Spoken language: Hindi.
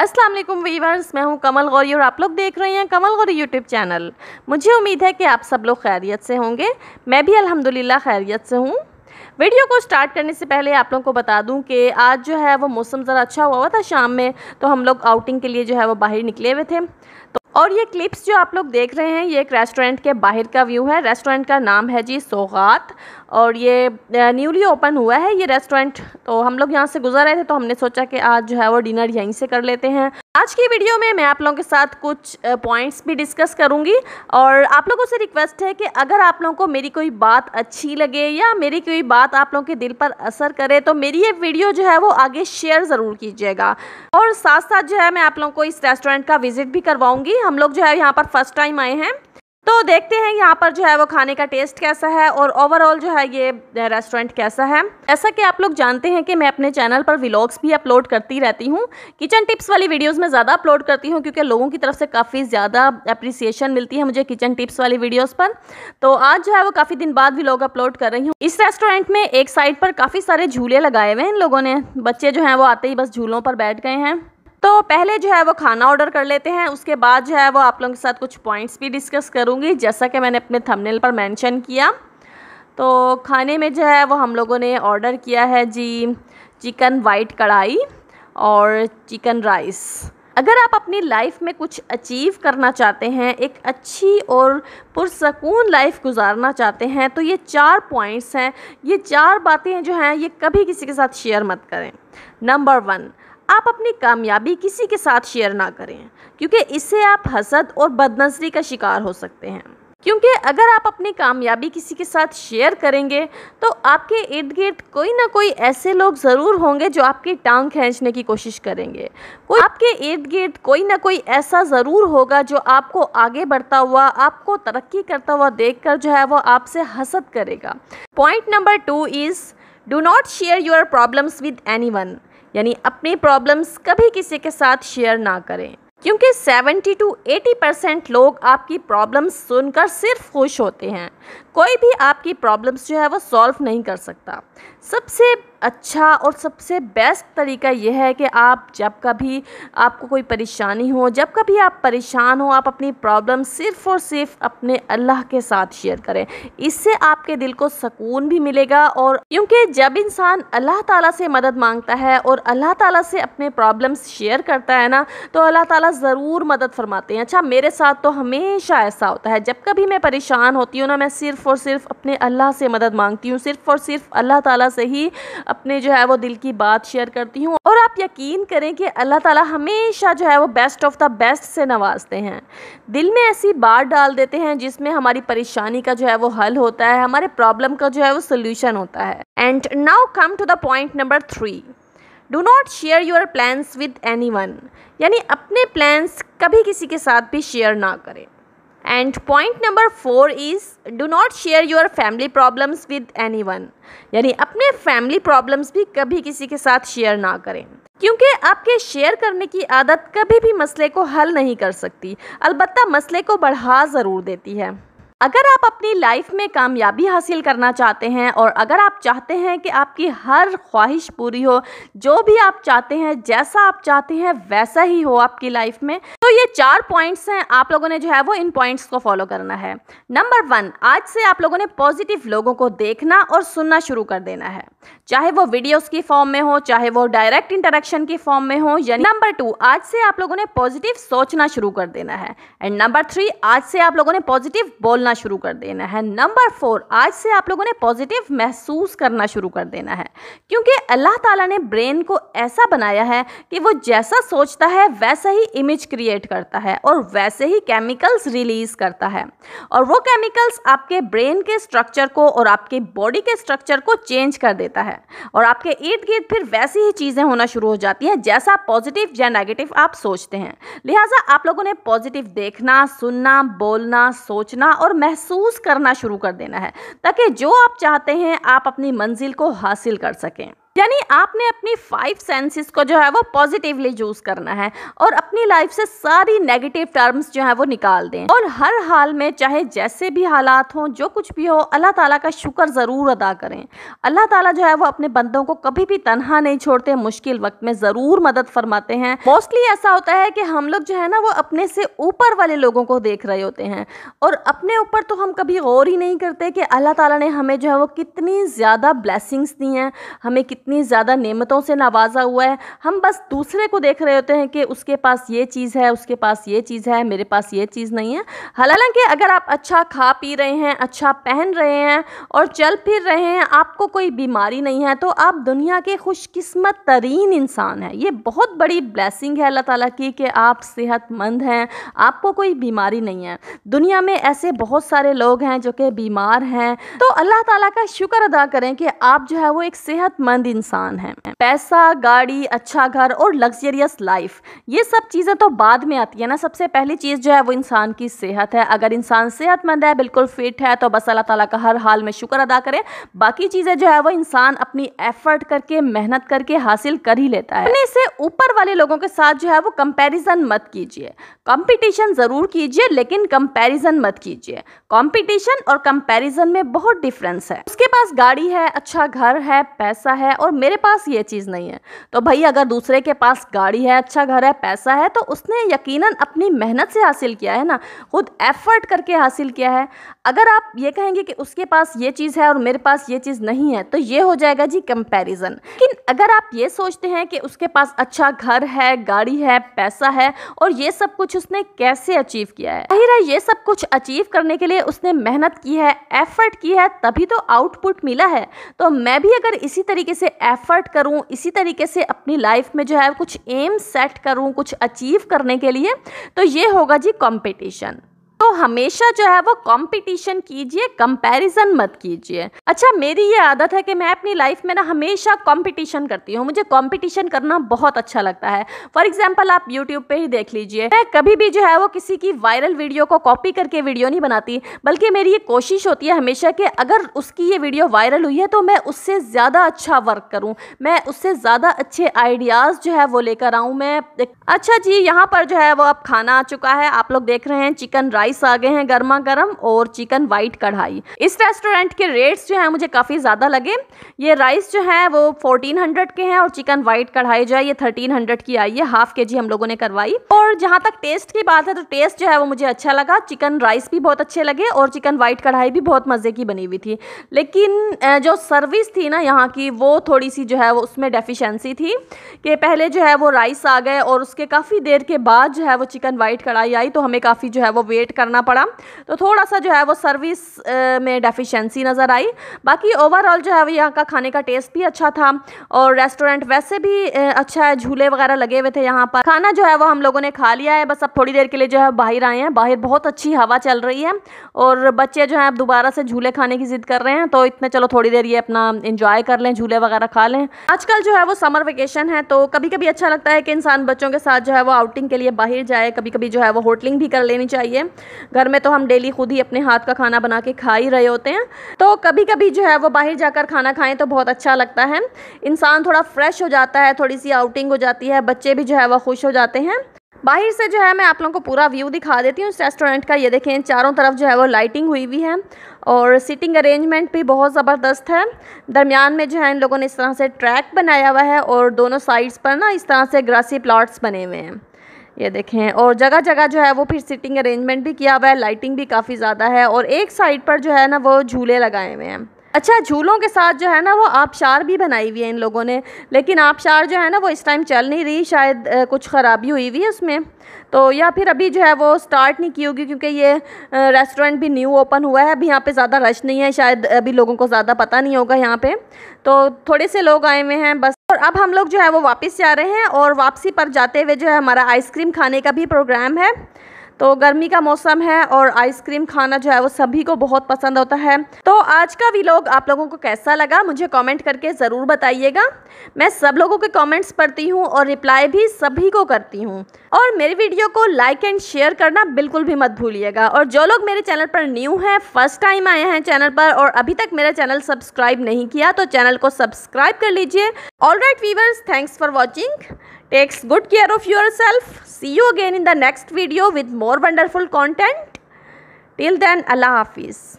असलम वीवर्स मैं हूं कमल गौरी और आप लोग देख रहे हैं कमल गौरी यूट्यूब चैनल मुझे उम्मीद है कि आप सब लोग खैरियत से होंगे मैं भी अल्हम्दुलिल्लाह खैरियत से हूं वीडियो को स्टार्ट करने से पहले आप लोगों को बता दूं कि आज जो है वो मौसम ज़रा अच्छा हुआ हुआ था शाम में तो हम लोग आउटिंग के लिए जो है वो बाहर निकले हुए थे और ये क्लिप्स जो आप लोग देख रहे हैं ये एक रेस्टोरेंट के बाहर का व्यू है रेस्टोरेंट का नाम है जी सौगात और ये न्यूली ओपन हुआ है ये रेस्टोरेंट तो हम लोग यहाँ से गुजर रहे थे तो हमने सोचा कि आज जो है वो डिनर यहीं से कर लेते हैं आज की वीडियो में मैं आप लोगों के साथ कुछ पॉइंट्स भी डिस्कस करूंगी और आप लोगों से रिक्वेस्ट है कि अगर आप लोगों को मेरी कोई बात अच्छी लगे या मेरी कोई बात आप लोगों के दिल पर असर करे तो मेरी ये वीडियो जो है वो आगे शेयर ज़रूर कीजिएगा और साथ साथ जो है मैं आप लोगों को इस रेस्टोरेंट का विज़िट भी करवाऊँगी हम लोग जो है यहाँ पर फर्स्ट टाइम आए हैं तो देखते हैं यहाँ पर जो है वो खाने का टेस्ट कैसा है और ओवरऑल जो है ये रेस्टोरेंट कैसा है ऐसा कि आप लोग जानते हैं कि मैं अपने चैनल पर व्लॉग्स भी अपलोड करती रहती हूँ किचन टिप्स वाली वीडियोस में ज़्यादा अपलोड करती हूँ क्योंकि लोगों की तरफ से काफ़ी ज़्यादा अप्रिसिएशन मिलती है मुझे किचन टिप्स वाली वीडियोज़ पर तो आज जो है वो काफ़ी दिन बाद भी अपलोड कर रही हूँ इस रेस्टोरेंट में एक साइड पर काफ़ी सारे झूले लगाए हुए हैं इन लोगों ने बच्चे जो हैं वो आते ही बस झूलों पर बैठ गए हैं तो पहले जो है वो खाना ऑर्डर कर लेते हैं उसके बाद जो है वो आप लोगों के साथ कुछ पॉइंट्स भी डिस्कस करूँगी जैसा कि मैंने अपने थंबनेल पर मेंशन किया तो खाने में जो है वो हम लोगों ने ऑर्डर किया है जी चिकन वाइट कढ़ाई और चिकन राइस अगर आप अपनी लाइफ में कुछ अचीव करना चाहते हैं एक अच्छी और पुरसकून लाइफ गुजारना चाहते हैं तो ये चार पॉइंट्स हैं ये चार बातें जो हैं ये कभी किसी के साथ शेयर मत करें नंबर वन आप अपनी कामयाबी किसी के साथ शेयर ना करें क्योंकि इससे आप हसद और बदनजरी का शिकार हो सकते हैं क्योंकि अगर आप अपनी कामयाबी किसी के साथ शेयर करेंगे तो आपके इर्द गिर्द कोई ना कोई ऐसे लोग ज़रूर होंगे जो आपकी टांग खींचने की कोशिश करेंगे कोई आपके इर्द गिर्द कोई ना कोई ऐसा ज़रूर होगा जो आपको आगे बढ़ता हुआ आपको तरक्की करता हुआ देखकर जो है वो आपसे हसद करेगा point number two is do not share your problems with anyone यानी अपनी प्रॉब्लम्स कभी किसी के साथ शेयर ना करें क्योंकि 70 टू 80 परसेंट लोग आपकी प्रॉब्लम सुनकर सिर्फ खुश होते हैं कोई भी आपकी प्रॉब्लम्स जो है वो सॉल्व नहीं कर सकता सबसे अच्छा और सबसे बेस्ट तरीका यह है कि आप जब कभी आपको कोई परेशानी हो जब कभी आप परेशान हो आप अपनी प्रॉब्लम सिर्फ़ और सिर्फ अपने अल्लाह के साथ शेयर करें इससे आपके दिल को सुकून भी मिलेगा और क्योंकि जब इंसान अल्लाह ताला से मदद मांगता है और अल्लाह ताला से अपने प्रॉब्लम्स शेयर करता है ना तो अल्लाह ताला ज़रूर मदद फरमाते हैं अच्छा मेरे साथ तो हमेशा ऐसा होता है जब कभी मैं परेशान होती हूँ ना मैं सिर्फ सिर्फ़ और सिर्फ अपने अल्लाह से मदद मांगती हूँ सिर्फ़ और सिर्फ अल्लाह ताला से ही अपने जो है वो दिल की बात शेयर करती हूँ और आप यकीन करें कि अल्लाह ताला हमेशा जो है वो बेस्ट ऑफ द बेस्ट से नवाजते हैं दिल में ऐसी बात डाल देते हैं जिसमें हमारी परेशानी का जो है वो हल होता है हमारे प्रॉब्लम का जो है वो सोल्यूशन होता है and now come to the point number three do not share your plans with any यानी अपने प्लान्स कभी किसी के साथ भी शेयर ना करें and point number four is do not share your family problems with anyone यानी अपने फैमिली प्रॉब्लम्स भी कभी किसी के साथ शेयर ना करें क्योंकि आपके शेयर करने की आदत कभी भी मसले को हल नहीं कर सकती अलबत् मसले को बढ़ा ज़रूर देती है अगर आप अपनी लाइफ में कामयाबी हासिल करना चाहते हैं और अगर आप चाहते हैं कि आपकी हर ख्वाहिश पूरी हो जो भी आप चाहते हैं जैसा आप चाहते हैं वैसा ही हो आपकी लाइफ में ये चार पॉइंट्स हैं आप लोगों ने जो है वो इन पॉइंट्स को फॉलो करना है नंबर वन आज से आप लोगों ने पॉजिटिव लोगों को देखना और सुनना शुरू कर देना है चाहे वो वीडियोस की फॉर्म में हो चाहे वो डायरेक्ट इंटरेक्शन की फॉर्म में हो या नंबर टू आज से आप लोगों ने पॉजिटिव सोचना शुरू कर देना है एंड नंबर थ्री आज से आप लोगों ने पॉजिटिव बोलना शुरू कर देना है नंबर फोर आज से आप लोगों ने पॉजिटिव महसूस करना शुरू कर देना है क्योंकि अल्लाह तला ने ब्रेन को ऐसा बनाया है कि वो जैसा सोचता है वैसा ही इमेज क्रिएट एक्टिवेट करता है और वैसे ही केमिकल्स रिलीज़ करता है और वो केमिकल्स आपके ब्रेन के स्ट्रक्चर को और आपके बॉडी के स्ट्रक्चर को चेंज कर देता है और आपके इर्द गिर्द फिर वैसी ही चीज़ें होना शुरू हो जाती हैं जैसा पॉजिटिव या नेगेटिव आप सोचते हैं लिहाजा आप लोगों ने पॉजिटिव देखना सुनना बोलना सोचना और महसूस करना शुरू कर देना है ताकि जो आप चाहते हैं आप अपनी मंजिल को हासिल कर सकें यानी आपने अपनी फाइव सेंसेस को जो है वो पॉजिटिवली यूज करना है और अपनी लाइफ से सारी नेगेटिव टर्म्स जो है वो निकाल दें और हर हाल में चाहे जैसे भी हालात हों जो कुछ भी हो अल्लाह ताला का शुक्र ज़रूर अदा करें अल्लाह ताला जो है वो अपने बंदों को कभी भी तनहा नहीं छोड़ते मुश्किल वक्त में ज़रूर मदद फरमाते हैं मोस्टली ऐसा होता है कि हम लोग जो है ना वो अपने से ऊपर वाले लोगों को देख रहे होते हैं और अपने ऊपर तो हम कभी गौर ही नहीं करते कि अल्लाह ताला ने हमें जो है वो कितनी ज़्यादा ब्लैसिंग्स दी हैं हमें इतनी ज़्यादा नेमतों से नवाज़ा हुआ है हम बस दूसरे को देख रहे होते हैं कि उसके पास ये चीज़ है उसके पास ये चीज़ है मेरे पास ये चीज़ नहीं है हालांकि अगर आप अच्छा खा पी रहे हैं अच्छा पहन रहे हैं और चल फिर रहे हैं आपको कोई बीमारी नहीं है तो आप दुनिया के खुशकस्मत तरीन इंसान हैं ये बहुत बड़ी ब्लैसिंग है अल्लाह ताली की कि आप सेहतमंद हैं आपको कोई बीमारी नहीं है दुनिया में ऐसे बहुत सारे लोग हैं जो कि बीमार हैं तो अल्लाह ताली का शुक्र अदा करें कि आप जो है वो एक सेहतमंद इंसान है पैसा गाड़ी अच्छा घर और लग्जरियस लाइफ ये सब चीज़ें तो बाद में आती है ना सबसे पहली चीज़ जो है वो इंसान की सेहत है अगर इंसान सेहतमंद है बिल्कुल फिट है तो बस अल्लाह ताला का हर हाल में शुक्र अदा करें बाकी चीज़ें जो है वो इंसान अपनी एफर्ट करके मेहनत करके हासिल कर ही लेता है अपने से ऊपर वाले लोगों के साथ जो है वो कंपेरिजन मत कीजिए कॉम्पिटिशन ज़रूर कीजिए लेकिन कंपेरिजन मत कीजिए कॉम्पिटिशन और कंपेरिजन में बहुत डिफरेंस है उसके पास गाड़ी है अच्छा घर है पैसा है और मेरे पास ये चीज़ नहीं है तो भाई अगर दूसरे के पास गाड़ी है अच्छा घर है पैसा है तो उसने यकीन अपनी मेहनत से हासिल किया है ना खुद एफ़र्ट करके हासिल किया है अगर आप ये कहेंगे कि उसके पास ये चीज़ है और मेरे पास ये चीज़ नहीं है तो ये हो जाएगा जी कंपेरिजन लेकिन अगर आप ये सोचते हैं कि उसके पास अच्छा घर है गाड़ी है पैसा है और ये सब कुछ उसने कैसे अचीव किया है जाहिर है ये सब कुछ अचीव करने के लिए उसने मेहनत की है एफर्ट की है तभी तो आउटपुट मिला है तो मैं भी अगर इसी तरीके से एफ़र्ट करूँ इसी तरीके से अपनी लाइफ में जो है कुछ एम सेट करूँ कुछ अचीव करने के लिए तो ये होगा जी कॉम्पिटिशन तो हमेशा जो है वो कंपटीशन कीजिए कंपैरिजन मत कीजिए अच्छा मेरी ये आदत है कि मैं अपनी लाइफ में ना हमेशा कंपटीशन करती हूँ मुझे कंपटीशन करना बहुत अच्छा लगता है फॉर एग्जाम्पल आप यूट्यूब पे ही देख लीजिए मैं कभी भी जो है वो किसी की वायरल वीडियो को कॉपी करके वीडियो नहीं बनाती बल्कि मेरी ये कोशिश होती है हमेशा कि अगर उसकी ये वीडियो वायरल हुई है तो मैं उससे ज़्यादा अच्छा वर्क करूँ मैं उससे ज़्यादा अच्छे आइडियाज़ जो है वो लेकर आऊँ मैं अच्छा जी यहाँ पर जो है वो अब खाना आ चुका है आप लोग देख रहे हैं चिकन राइस राइस आ गए हैं गर्मा गर्म और चिकन वाइट कढ़ाई इस रेस्टोरेंट के रेट्स जो हैं मुझे काफ़ी ज़्यादा लगे ये राइस जो है वो फोर्टीन हंड्रेड के हैं और चिकन वाइट कढ़ाई जो है ये थर्टीन हंड्रेड की आई है हाफ के जी हम लोगों ने करवाई और जहाँ तक टेस्ट की बात है तो टेस्ट जो है वो मुझे अच्छा लगा चिकन राइस भी बहुत अच्छे लगे और चिकन वाइट कढ़ाई भी बहुत मज़े की बनी हुई थी लेकिन जो सर्विस थी ना यहाँ की वो थोड़ी सी जो है वो उसमें डेफिशेंसी थी कि पहले जो है वो राइस आ गए और उसके काफ़ी देर के बाद जो है वो चिकन वाइट कढ़ाई आई तो हमें काफ़ी जो है वो वेट करना पड़ा तो थोड़ा सा जो है वो सर्विस में डेफिशिएंसी नज़र आई बाकी ओवरऑल जो है वो यहाँ का खाने का टेस्ट भी अच्छा था और रेस्टोरेंट वैसे भी अच्छा है झूले वगैरह लगे हुए थे यहाँ पर खाना जो है वो हम लोगों ने खा लिया है बस अब थोड़ी देर के लिए जो है बाहर आए हैं बाहर बहुत अच्छी हवा चल रही है और बच्चे जो है अब दोबारा से झूले खाने की जिद कर रहे हैं तो इतने चलो थोड़ी देर ये अपना इंजॉय कर लें झूले वगैरह खा लें आजकल जो है वो समर वेकेशन है तो कभी कभी अच्छा लगता है कि इंसान बच्चों के साथ जो है वो आउटिंग के लिए बाहर जाए कभी कभी जो है वो होटलिंग भी कर लेनी चाहिए घर में तो हम डेली खुद ही अपने हाथ का खाना बना के खा ही रहे होते हैं तो कभी कभी जो है वो बाहर जाकर खाना खाएँ तो बहुत अच्छा लगता है इंसान थोड़ा फ्रेश हो जाता है थोड़ी सी आउटिंग हो जाती है बच्चे भी जो है वह खुश हो जाते हैं बाहर से जो है मैं आप लोगों को पूरा व्यू दिखा देती हूँ इस रेस्टोरेंट का ये देखें चारों तरफ जो है वो लाइटिंग हुई हुई है और सीटिंग अरेंजमेंट भी बहुत ज़बरदस्त है दरमियान में जो है इन लोगों ने इस तरह से ट्रैक बनाया हुआ है और दोनों साइड्स पर ना इस तरह से ग्रासी प्लाट्स बने हुए हैं ये देखें और जगह जगह जो है वो फिर सिटिंग अरेंजमेंट भी किया हुआ है लाइटिंग भी काफ़ी ज़्यादा है और एक साइड पर जो है ना वो झूले लगाए हुए हैं अच्छा झूलों के साथ जो है ना वो आबशार भी बनाई हुई है इन लोगों ने लेकिन आबशार जो है ना वो इस टाइम चल नहीं रही शायद आ, कुछ ख़राबी हुई हुई है उसमें तो या फिर अभी जो है वो स्टार्ट नहीं की होगी क्योंकि ये रेस्टोरेंट भी न्यू ओपन हुआ है अभी यहाँ पे ज़्यादा रश नहीं है शायद अभी लोगों को ज़्यादा पता नहीं होगा यहाँ पर तो थोड़े से लोग आए हुए हैं बस अब हम लोग जो है वो वापस जा रहे हैं और वापसी पर जाते हुए जो है हमारा आइसक्रीम खाने का भी प्रोग्राम है तो गर्मी का मौसम है और आइसक्रीम खाना जो है वो सभी को बहुत पसंद होता है तो आज का व्लॉग आप लोगों को कैसा लगा मुझे कमेंट करके ज़रूर बताइएगा मैं सब लोगों के कमेंट्स पढ़ती हूँ और रिप्लाई भी सभी को करती हूँ और मेरी वीडियो को लाइक एंड शेयर करना बिल्कुल भी मत भूलिएगा और जो लोग मेरे चैनल पर न्यू हैं फर्स्ट टाइम आए हैं चैनल पर और अभी तक मेरा चैनल सब्सक्राइब नहीं किया तो चैनल को सब्सक्राइब कर लीजिए all right viewers thanks for watching Takes good care of yourself. See you again in the next video with more wonderful content. Till then, Allah Hafiz.